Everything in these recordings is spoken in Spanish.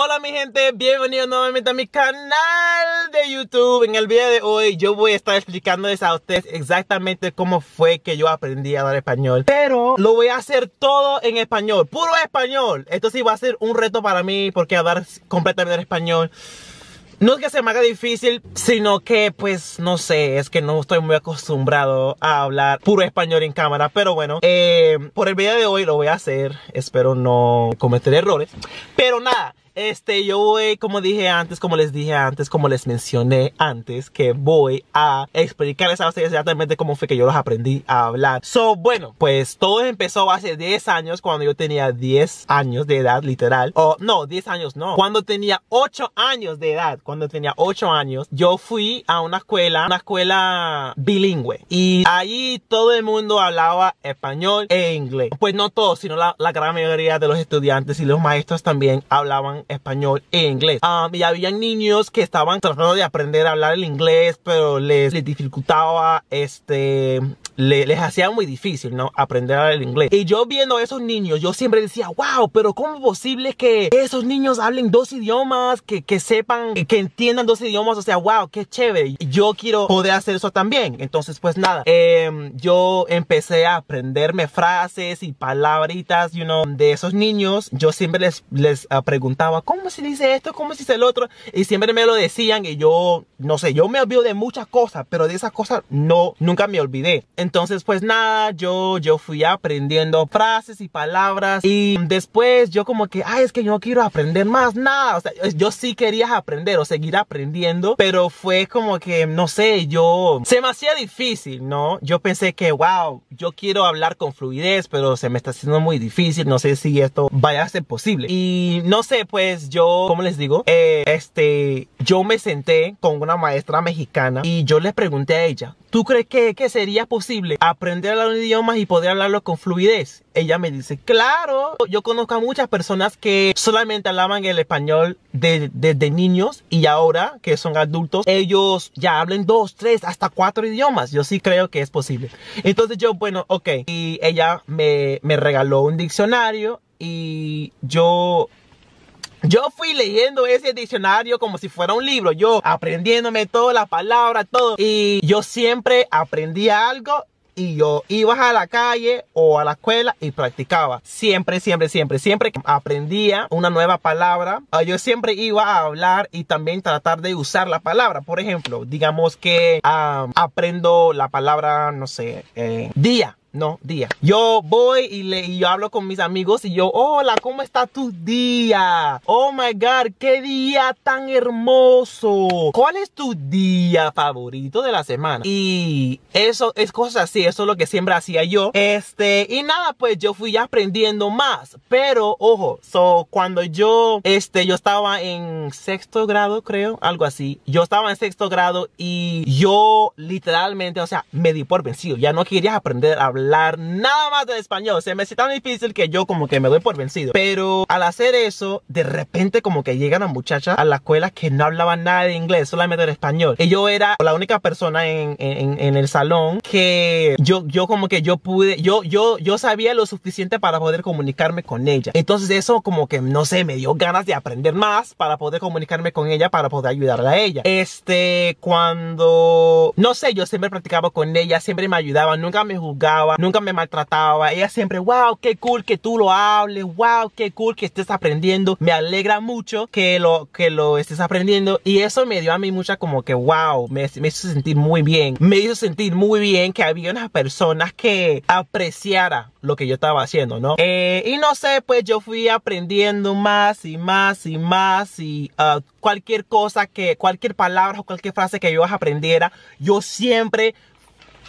Hola mi gente, bienvenidos nuevamente a mi canal de YouTube En el video de hoy yo voy a estar explicándoles a ustedes exactamente cómo fue que yo aprendí a hablar español Pero lo voy a hacer todo en español, puro español Esto sí va a ser un reto para mí porque hablar completamente en español no es que se me haga difícil, sino que pues no sé, es que no estoy muy acostumbrado a hablar puro español en cámara Pero bueno, eh, por el video de hoy lo voy a hacer, espero no cometer errores Pero nada, este, yo voy, como dije antes, como les dije antes, como les mencioné antes, que voy a explicarles a ustedes exactamente cómo fue que yo los aprendí a hablar. So, bueno, pues todo empezó hace 10 años, cuando yo tenía 10 años de edad, literal. O no, 10 años no. Cuando tenía 8 años de edad, cuando tenía 8 años, yo fui a una escuela, una escuela bilingüe. Y ahí todo el mundo hablaba español e inglés. Pues no todos, sino la, la gran mayoría de los estudiantes y los maestros también hablaban español e inglés. ah y había niños que estaban tratando de aprender a hablar el inglés, pero les, les dificultaba este les hacía muy difícil, ¿no? Aprender el inglés. Y yo viendo a esos niños, yo siempre decía, wow, pero ¿cómo es posible que esos niños hablen dos idiomas, que, sepan, que, entiendan dos idiomas? O sea, wow, qué chévere. Yo quiero poder hacer eso también. Entonces, pues nada, em, yo empecé a aprenderme frases y palabritas, you know, de esos niños. Yo siempre les, ah, preguntaba, ¿cómo se dice esto? ¿Cómo se dice el otro? Y siempre me lo decían y yo, no sé, yo me olvido de muchas cosas, pero de esas cosas no, nunca me olvidé. Entonces, entonces pues nada, yo, yo fui aprendiendo frases y palabras y después yo como que, ay, es que yo no quiero aprender más nada. O sea, yo sí quería aprender o seguir aprendiendo, pero fue como que, no sé, yo, se me hacía difícil, ¿no? Yo pensé que, wow, yo quiero hablar con fluidez, pero se me está haciendo muy difícil, no sé si esto vaya a ser posible. Y no sé, pues yo, ¿cómo les digo? Eh, este, yo me senté con una maestra mexicana y yo le pregunté a ella, ¿Tú crees que, sería posible aprender a hablar un y poder hablarlo con fluidez? Ella me dice, claro, yo conozco a muchas personas que solamente hablaban el español desde niños y ahora que son adultos, ellos ya hablan dos, tres, hasta cuatro idiomas. Yo sí creo que es posible. Entonces yo, bueno, ok. Y ella me, me regaló un diccionario y yo yo fui leyendo ese diccionario como si fuera un libro, yo aprendiéndome todas las palabras, todo. Y yo siempre aprendía algo y yo iba a la calle o a la escuela y practicaba. Siempre, siempre, siempre, siempre que aprendía una nueva palabra. Ah, yo siempre iba a hablar y también tratar de usar la palabra. Por ejemplo, digamos que ah, aprendo la palabra, no sé, eh, día no, día. Yo voy y, le, yo hablo con mis amigos y yo, hola, ¿cómo está tu día? Oh my God, qué día tan hermoso. ¿Cuál es tu día favorito de la semana? Y eso es cosas así, eso es lo que siempre hacía yo. Este, y nada, pues yo fui aprendiendo más. Pero, ojo, so, cuando yo, este, yo estaba en sexto grado, creo, algo así. Yo estaba en sexto grado y yo literalmente, o sea, me di por vencido. Ya no quería aprender a hablar hablar nada más de español. Se me hace tan difícil que yo como que me doy por vencido. Pero al hacer eso, de repente como que llegan a muchachas a la escuela que no hablaban nada de inglés, solamente del español. Y yo era la única persona en, en, el salón que yo, yo como que yo pude, yo, yo, yo sabía lo suficiente para poder comunicarme con ella. Entonces eso como que, no sé, me dio ganas de aprender más para poder comunicarme con ella, para poder ayudarla a ella. Este, cuando, no sé, yo siempre practicaba con ella, siempre me ayudaba, nunca me juzgaba nunca me maltrataba. Ella siempre, wow, qué cool que tú lo hables, wow, qué cool que estés aprendiendo. Me alegra mucho que lo, que lo estés aprendiendo. Y eso me dio a mí mucha como que, wow, me, me hizo sentir muy bien. Me hizo sentir muy bien que había unas personas que apreciara lo que yo estaba haciendo, ¿no? Eh, y no sé, pues yo fui aprendiendo más y más y más y ah, cualquier cosa que, cualquier palabra o cualquier frase que yo aprendiera, yo siempre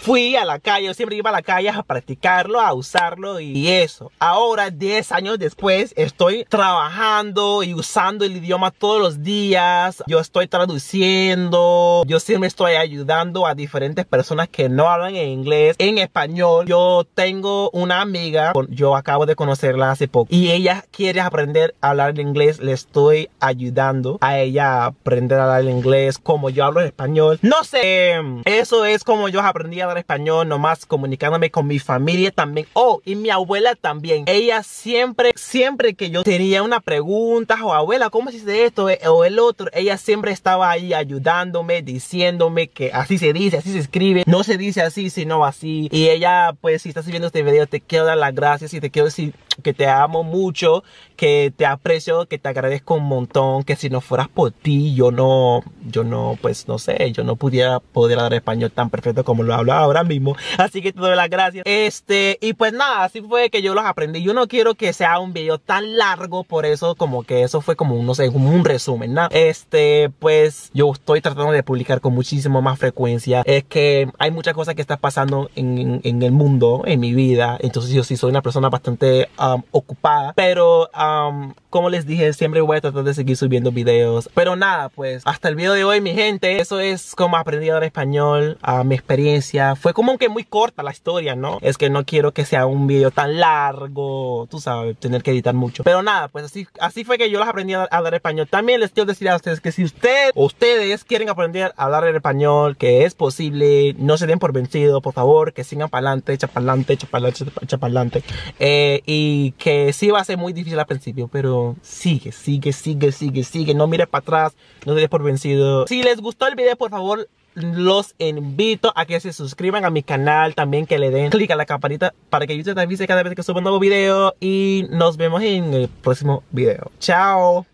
Fui a la calle, yo siempre iba a la calle a practicarlo, a usarlo y eso. Ahora, 10 años después, estoy trabajando y usando el idioma todos los días. Yo estoy traduciendo, yo siempre estoy ayudando a diferentes personas que no hablan en inglés, en español. Yo tengo una amiga, yo acabo de conocerla hace poco y ella quiere aprender a hablar en inglés. Le estoy ayudando a ella a aprender a hablar el inglés como yo hablo en español. No sé, em, eso es como yo aprendí a español, nomás comunicándome con mi familia también. Oh, y mi abuela también. Ella siempre, siempre que yo tenía una pregunta, o oh, abuela, ¿cómo se dice esto? Eh, o el otro, ella siempre estaba ahí ayudándome, diciéndome que así se dice, así se escribe. No se dice así, sino así. Y ella, pues, si estás viendo este video, te quiero dar las gracias y te quiero decir que te amo mucho, que te aprecio, que te agradezco un montón, que si no fueras por ti, yo no, yo no, pues no sé, yo no pudiera poder hablar español tan perfecto como lo hablo ahora mismo. Así que te doy las gracias. Este, y pues nada, así fue que yo los aprendí. Yo no quiero que sea un video tan largo, por eso como que eso fue como, un, no sé, como un resumen, nada. Este, pues yo estoy tratando de publicar con muchísimo más frecuencia. Es que hay muchas cosas que están pasando en, el mundo, en mi vida. Entonces yo sí soy una persona bastante... Um, ocupada. Pero um, como les dije, siempre voy a tratar de seguir subiendo videos. Pero nada, pues hasta el video de hoy, mi gente. Eso es como aprendí a hablar español, a mi experiencia. Fue como que muy corta la historia, ¿no? Es que no quiero que sea un video tan largo, tú sabes, tener que editar mucho. Pero nada, pues así, así fue que yo las aprendí a hablar español. También les quiero decir a ustedes que si usted ustedes quieren aprender a hablar el español, que es posible, no se den por vencido, por favor, que sigan para adelante, chapalante, chapalante, chapalante. Eh, y que sí va a ser muy difícil al principio, pero sigue, sigue, sigue, sigue, sigue, no mires para atrás, no te des por vencido. Si les gustó el video, por favor, los invito a que se suscriban a mi canal, también que le den click a la campanita para que YouTube te avise cada vez que suba un nuevo video y nos vemos en el próximo video. Chao.